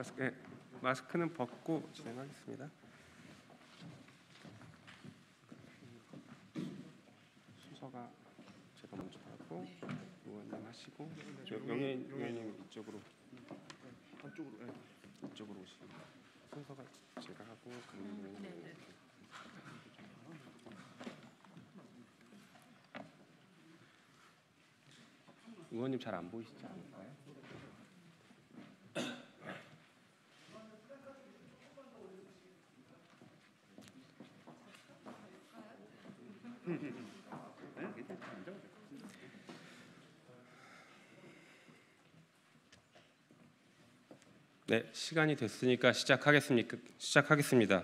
마스크, 예, 마스크는 벗고 진행하겠습니다. 순서가 제가 먼저 하고 의원님 하시고 영현 님 이쪽으로 한쪽으로 네. 예. 이쪽으로 오시고 순서가 제가 하고 강민 음, 네, 네. 의원님 의원님 잘 안 보이시죠? 네, 시간이 됐으니까 시작하겠습니까? 시작하겠습니다.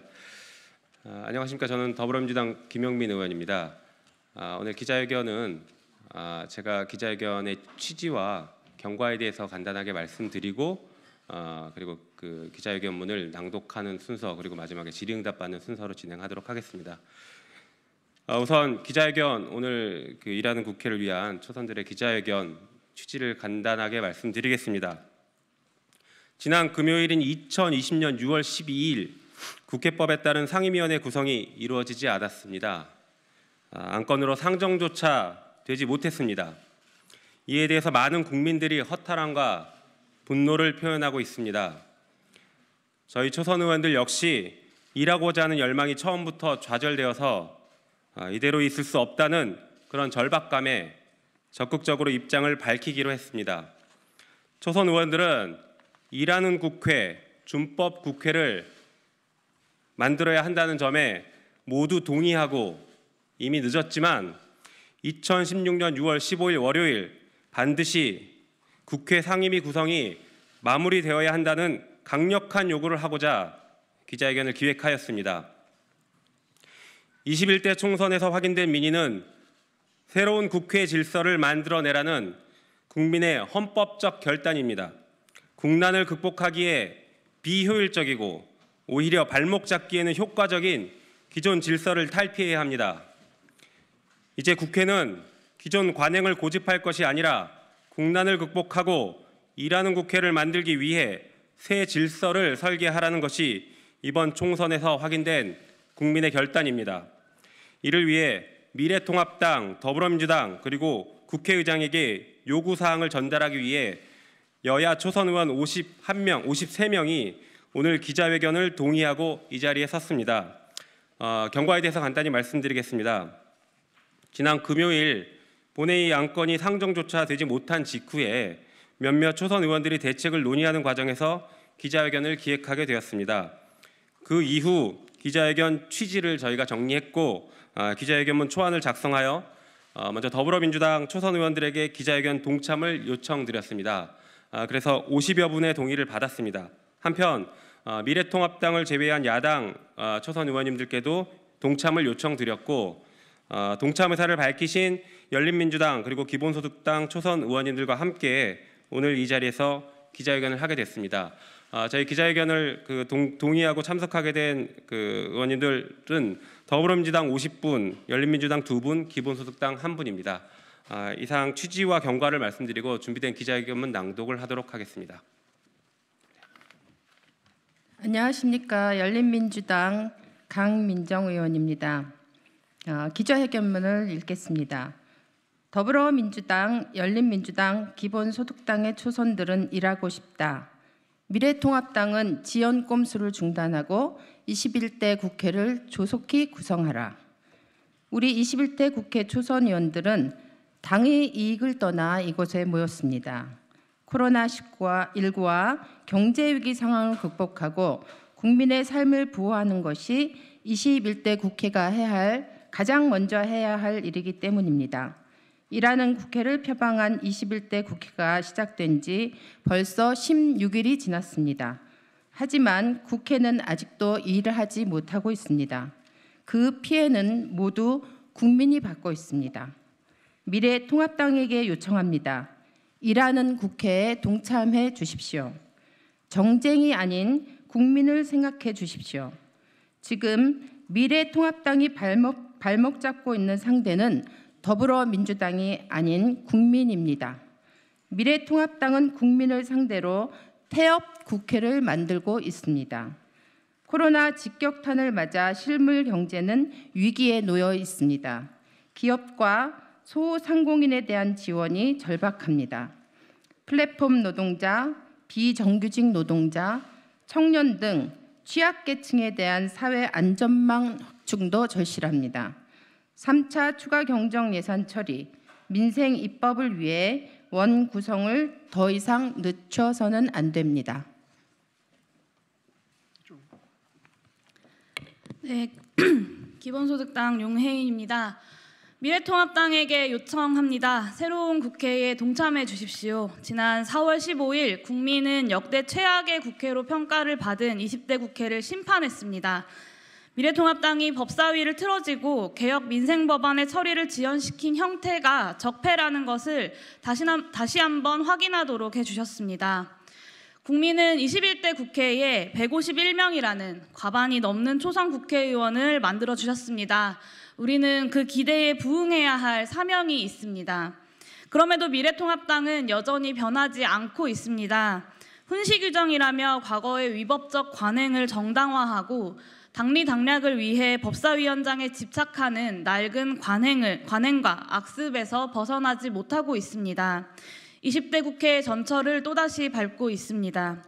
아, 안녕하십니까? 저는 더불어민주당 김영민 의원입니다. 아, 오늘 기자회견은 아, 제가 기자회견의 취지와 경과에 대해서 간단하게 말씀드리고 아, 그리고 그 기자회견문을 낭독하는 순서 그리고 마지막에 질의응답 받는 순서로 진행하도록 하겠습니다. 아, 우선 기자회견 오늘 그 일하는 국회를 위한 초선들의 기자회견 취지를 간단하게 말씀드리겠습니다. 지난 금요일인 2020년 6월 12일 국회법에 따른 상임위원회 구성이 이루어지지 않았습니다. 아, 안건으로 상정조차 되지 못했습니다. 이에 대해서 많은 국민들이 허탈함과 분노를 표현하고 있습니다. 저희 초선 의원들 역시 일하고자 하는 열망이 처음부터 좌절되어서 아, 이대로 있을 수 없다는 그런 절박감에 적극적으로 입장을 밝히기로 했습니다. 초선 의원들은 일하는 국회, 준법 국회를 만들어야 한다는 점에 모두 동의하고 이미 늦었지만 2016년 6월 15일 월요일 반드시 국회 상임위 구성이 마무리되어야 한다는 강력한 요구를 하고자 기자회견을 기획하였습니다. 21대 총선에서 확인된 민의는 새로운 국회 질서를 만들어내라는 국민의 헌법적 결단입니다. 국난을 극복하기에 비효율적이고 오히려 발목 잡기에는 효과적인 기존 질서를 탈피해야 합니다. 이제 국회는 기존 관행을 고집할 것이 아니라 국난을 극복하고 일하는 국회를 만들기 위해 새 질서를 설계하라는 것이 이번 총선에서 확인된 국민의 결단입니다. 이를 위해 미래통합당, 더불어민주당 그리고 국회의장에게 요구사항을 전달하기 위해 여야 초선 의원 51명, 53명이 오늘 기자회견을 동의하고 이 자리에 섰습니다. 어, 경과에 대해서 간단히 말씀드리겠습니다. 지난 금요일 본회의 안건이 상정조차 되지 못한 직후에 몇몇 초선 의원들이 대책을 논의하는 과정에서 기자회견을 기획하게 되었습니다. 그 이후 기자회견 취지를 저희가 정리했고 어, 기자회견문 초안을 작성하여 어, 먼저 더불어민주당 초선 의원들에게 기자회견 동참을 요청드렸습니다. 아, 그래서 50여 분의 동의를 받았습니다. 한편 아, 미래통합당을 제외한 야당 아, 초선 의원님들께도 동참을 요청드렸고 동참 의사를 밝히신 열린민주당 그리고 기본소득당 초선 의원님들과 함께 오늘 이 자리에서 기자회견을 하게 됐습니다. 저희 기자회견을 그 동, 의하고 참석하게 된그 의원님들은 더불어민주당 50분, 열린민주당 2분, 기본소득당 1분입니다. 아, 이상 취지와 경과를 말씀드리고 준비된 기자회견문 낭독을 하도록 하겠습니다. 안녕하십니까 열린민주당 강민정 의원입니다. 어, 기자회견문을 읽겠습니다. 더불어민주당, 열린민주당, 기본소득당의 초선들은 일하고 싶다. 미래통합당은 지연 꼼수를 중단하고 21대 국회를 조속히 구성하라. 우리 21대 국회 초선의원들은 당의 이익을 떠나 이곳에 모였습니다. 코로나19와 경제 위기 상황을 극복하고 국민의 삶을 보호하는 것이 21대 국회가 해야 할 가장 먼저 해야 할 일이기 때문입니다. 이라는 국회를 표방한 21대 국회가 시작된 지 벌써 16일이 지났습니다. 하지만 국회는 아직도 일을 하지 못하고 있습니다. 그 피해는 모두 국민이 받고 있습니다. 미래통합당에게 요청합니다. 일하는 국회에 동참해 주십시오. 정쟁이 아닌 국민을 생각해 주십시오. 지금 미래통합당이 발목, 발목 잡고 있는 상대는 더불어민주당이 아닌 국민입니다. 미래통합당은 국민을 상대로 태업 국회를 만들고 있습니다. 코로나 직격탄을 맞아 실물 경제는 위기에 놓여 있습니다. 기업과 소상공인에 대한 지원이 절박합니다. 플랫폼 노동자, 비정규직 노동자, 청년 등 취약계층에 대한 사회 안전망 확충도 절실합니다. 3차 추가 경정 예산 처리, 민생 입법을 위해 원 구성을 더 이상 늦춰서는 안 됩니다. 네, 기본소득당 용혜인입니다. 미래통합당에게 요청합니다. 새로운 국회에 동참해 주십시오. 지난 4월 15일 국민은 역대 최악의 국회로 평가를 받은 20대 국회를 심판했습니다. 미래통합당이 법사위를 틀어지고 개혁 민생 법안의 처리를 지연시킨 형태가 적폐라는 것을 다시, 다시 한번 확인하도록 해주셨습니다. 국민은 21대 국회에 151명이라는 과반이 넘는 초선 국회의원을 만들어 주셨습니다. 우리는 그 기대에 부응해야 할 사명이 있습니다. 그럼에도 미래통합당은 여전히 변하지 않고 있습니다. 훈시 규정이라며 과거의 위법적 관행을 정당화하고 당리 당략을 위해 법사위원장에 집착하는 낡은 관행을, 관행과 악습에서 벗어나지 못하고 있습니다. 20대 국회의 전철을 또다시 밟고 있습니다.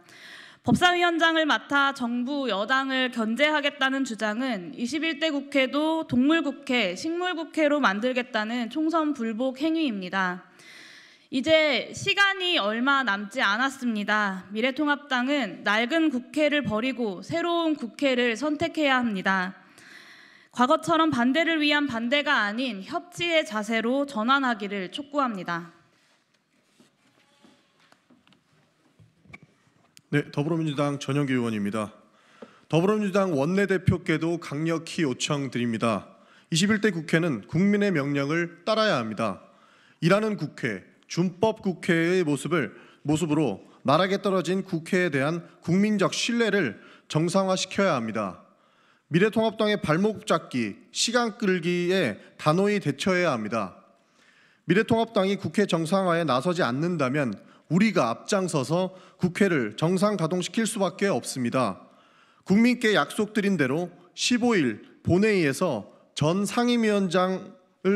법사위원장을 맡아 정부 여당을 견제하겠다는 주장은 21대 국회도 동물국회, 식물국회로 만들겠다는 총선 불복 행위입니다. 이제 시간이 얼마 남지 않았습니다. 미래통합당은 낡은 국회를 버리고 새로운 국회를 선택해야 합니다. 과거처럼 반대를 위한 반대가 아닌 협치의 자세로 전환하기를 촉구합니다. 네, 더불어민주당 전영기 의원입니다. 더불어민주당 원내대표께도 강력히 요청드립니다. 21대 국회는 국민의 명령을 따라야 합니다. 일하는 국회, 준법 국회의 모습을 모습으로 나락에 떨어진 국회에 대한 국민적 신뢰를 정상화시켜야 합니다. 미래통합당의 발목 잡기, 시간 끌기에 단호히 대처해야 합니다. 미래통합당이 국회 정상화에 나서지 않는다면 우리가 앞장서서 국회를 정상 가동시킬 수밖에 없습니다. 국민께 약속드린 대로 15일 본회의에서 전 상임위원장을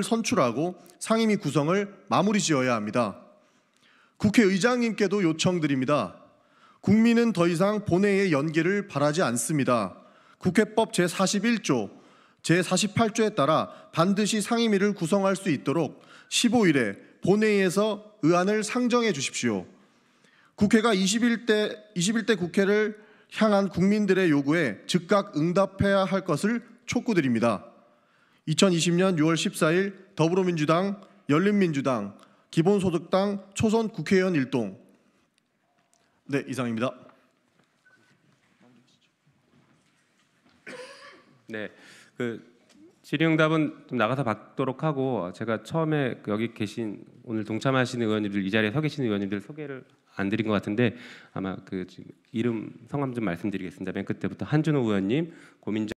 선출하고 상임위 구성을 마무리 지어야 합니다. 국회의장님께도 요청드립니다. 국민은 더 이상 본회의의 연기를 바라지 않습니다. 국회법 제41조, 제48조에 따라 반드시 상임위를 구성할 수 있도록 15일에 본회의에서 의안을 상정해 주십시오. 국회가 21대 21대 국회를 향한 국민들의 요구에 즉각 응답해야 할 것을 촉구드립니다. 2020년 6월 14일 더불어민주당, 열린민주당, 기본소득당 초선 국회의원 일동. 네, 이상입니다. 네. 그 질의응답은 좀 나가서 받도록 하고 제가 처음에 그 여기 계신 오늘 동참하시는 의원님들 이 자리에 서 계시는 의원님들 소개를 안 드린 것 같은데 아마 그 지금 이름 성함 좀 말씀드리겠습니다. 맨 끝에부터 한준호 의원님, 고민정